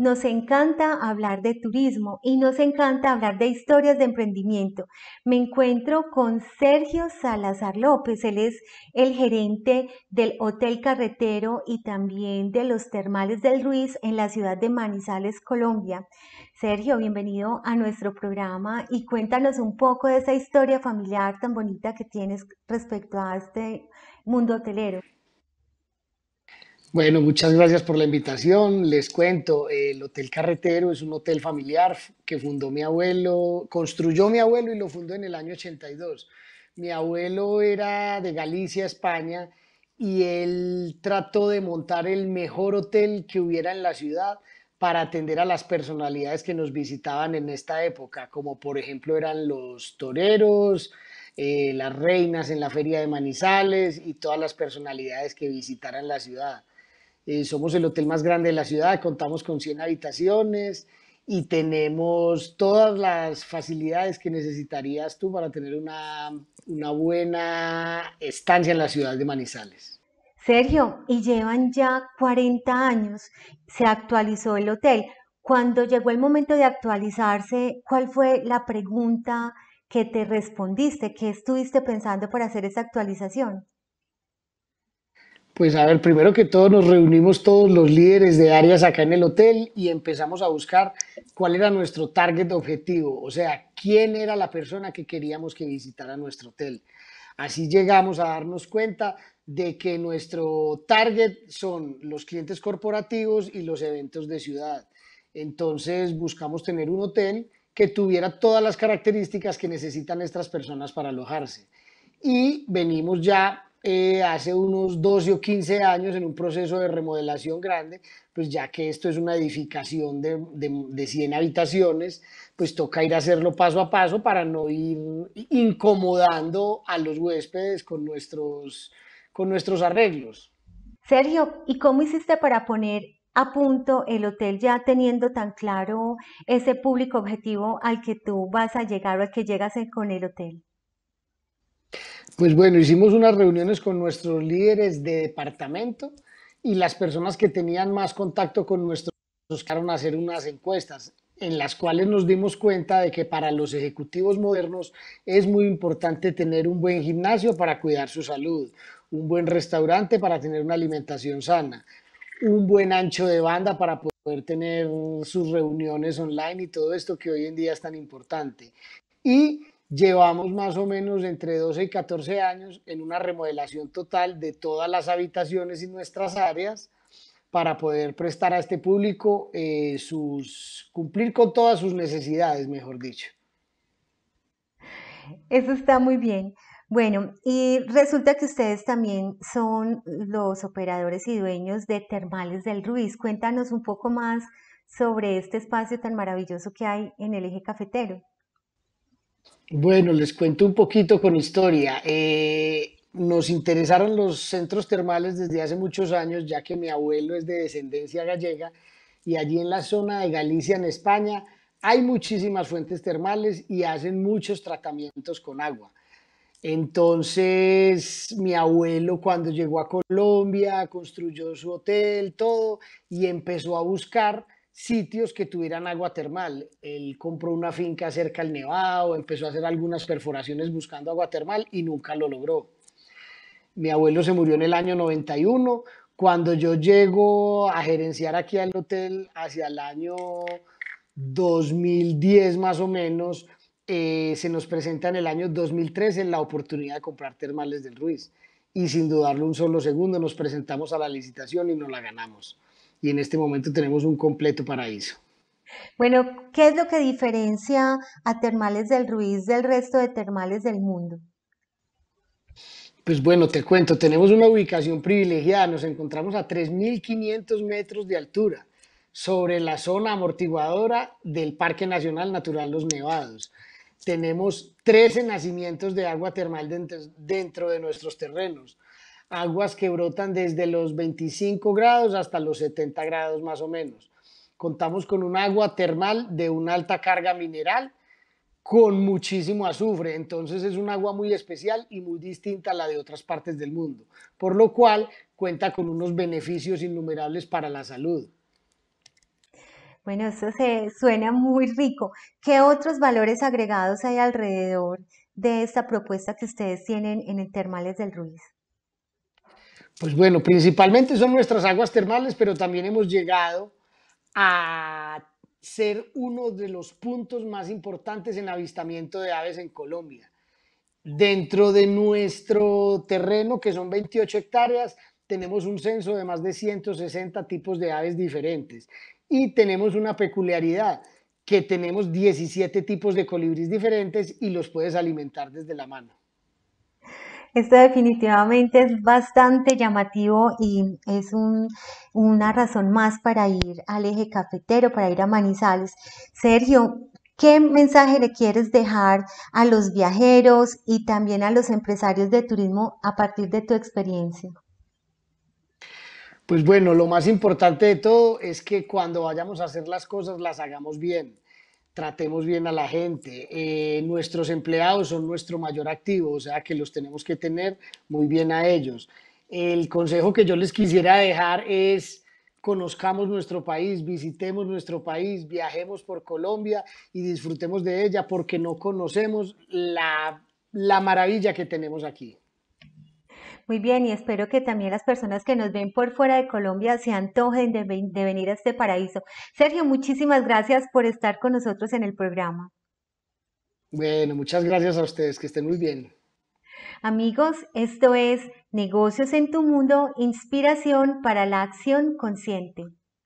Nos encanta hablar de turismo y nos encanta hablar de historias de emprendimiento. Me encuentro con Sergio Salazar López. Él es el gerente del Hotel Carretero y también de los Termales del Ruiz en la ciudad de Manizales, Colombia. Sergio, bienvenido a nuestro programa y cuéntanos un poco de esa historia familiar tan bonita que tienes respecto a este mundo hotelero. Bueno, muchas gracias por la invitación. Les cuento, el Hotel Carretero es un hotel familiar que fundó mi abuelo, construyó mi abuelo y lo fundó en el año 82. Mi abuelo era de Galicia, España, y él trató de montar el mejor hotel que hubiera en la ciudad para atender a las personalidades que nos visitaban en esta época, como por ejemplo eran los toreros, eh, las reinas en la feria de Manizales y todas las personalidades que visitaran la ciudad. Eh, somos el hotel más grande de la ciudad, contamos con 100 habitaciones y tenemos todas las facilidades que necesitarías tú para tener una, una buena estancia en la ciudad de Manizales. Sergio, y llevan ya 40 años, se actualizó el hotel. Cuando llegó el momento de actualizarse, ¿cuál fue la pregunta que te respondiste? ¿Qué estuviste pensando para hacer esa actualización? Pues a ver, primero que todo nos reunimos todos los líderes de áreas acá en el hotel y empezamos a buscar cuál era nuestro target objetivo, o sea, quién era la persona que queríamos que visitara nuestro hotel. Así llegamos a darnos cuenta de que nuestro target son los clientes corporativos y los eventos de ciudad. Entonces buscamos tener un hotel que tuviera todas las características que necesitan estas personas para alojarse. Y venimos ya eh, hace unos 12 o 15 años en un proceso de remodelación grande, pues ya que esto es una edificación de, de, 100 habitaciones, pues toca ir a hacerlo paso a paso para no ir incomodando a los huéspedes con nuestros, con nuestros arreglos. Sergio, ¿y cómo hiciste para poner a punto el hotel ya teniendo tan claro ese público objetivo al que tú vas a llegar o al que llegas con el hotel? Pues bueno, hicimos unas reuniones con nuestros líderes de departamento y las personas que tenían más contacto con nuestros buscaron hacer unas encuestas en las cuales nos dimos cuenta de que para los ejecutivos modernos es muy importante tener un buen gimnasio para cuidar su salud, un buen restaurante para tener una alimentación sana, un buen ancho de banda para poder tener sus reuniones online y todo esto que hoy en día es tan importante. Y llevamos más o menos entre 12 y 14 años en una remodelación total de todas las habitaciones y nuestras áreas para poder prestar a este público eh, sus, cumplir con todas sus necesidades, mejor dicho. Eso está muy bien. Bueno, y resulta que ustedes también son los operadores y dueños de Termales del Ruiz. Cuéntanos un poco más sobre este espacio tan maravilloso que hay en el eje cafetero. Bueno, les cuento un poquito con historia. Eh, nos interesaron los centros termales desde hace muchos años, ya que mi abuelo es de descendencia gallega y allí en la zona de Galicia, en España, hay muchísimas fuentes termales y hacen muchos tratamientos con agua. Entonces, mi abuelo cuando llegó a Colombia construyó su hotel, todo, y empezó a buscar sitios que tuvieran agua termal. Él compró una finca cerca al Nevado, empezó a hacer algunas perforaciones buscando agua termal y nunca lo logró. Mi abuelo se murió en el año 91. Cuando yo llego a gerenciar aquí al hotel hacia el año 2010 más o menos, eh, se nos presenta en el año 2013 la oportunidad de comprar Termales del Ruiz. Y sin dudarlo un solo segundo nos presentamos a la licitación y nos la ganamos y en este momento tenemos un completo paraíso. Bueno, ¿qué es lo que diferencia a Termales del Ruiz del resto de termales del mundo? Pues bueno, te cuento, tenemos una ubicación privilegiada, nos encontramos a 3.500 metros de altura sobre la zona amortiguadora del Parque Nacional Natural Los Nevados. Tenemos 13 nacimientos de agua termal dentro de nuestros terrenos aguas que brotan desde los 25 grados hasta los 70 grados más o menos. Contamos con un agua termal de una alta carga mineral con muchísimo azufre, entonces es un agua muy especial y muy distinta a la de otras partes del mundo, por lo cual cuenta con unos beneficios innumerables para la salud. Bueno, eso se suena muy rico. ¿Qué otros valores agregados hay alrededor de esta propuesta que ustedes tienen en el Termales del Ruiz? Pues bueno, principalmente son nuestras aguas termales, pero también hemos llegado a ser uno de los puntos más importantes en avistamiento de aves en Colombia. Dentro de nuestro terreno, que son 28 hectáreas, tenemos un censo de más de 160 tipos de aves diferentes y tenemos una peculiaridad, que tenemos 17 tipos de colibríes diferentes y los puedes alimentar desde la mano. Esto definitivamente es bastante llamativo y es una razón más para ir al eje cafetero, para ir a Manizales. Sergio, ¿Qué mensaje le quieres dejar a los viajeros y también a los empresarios de turismo a partir de tu experiencia? Pues bueno, lo más importante de todo es que cuando vayamos a hacer las cosas las hagamos bien tratemos bien a la gente. Eh, nuestros empleados son nuestro mayor activo, o sea que los tenemos que tener muy bien a ellos. El consejo que yo les quisiera dejar es conozcamos nuestro país, visitemos nuestro país, viajemos por Colombia y disfrutemos de ella porque no conocemos la, la maravilla que tenemos aquí. Muy bien, y espero que también las personas que nos ven por fuera de Colombia se antojen de, venir a este paraíso. Sergio, muchísimas gracias por estar con nosotros en el programa. Bueno, muchas gracias a ustedes, que estén muy bien. Amigos, esto es Negocios en tu Mundo, Inspiración para la Acción Consciente.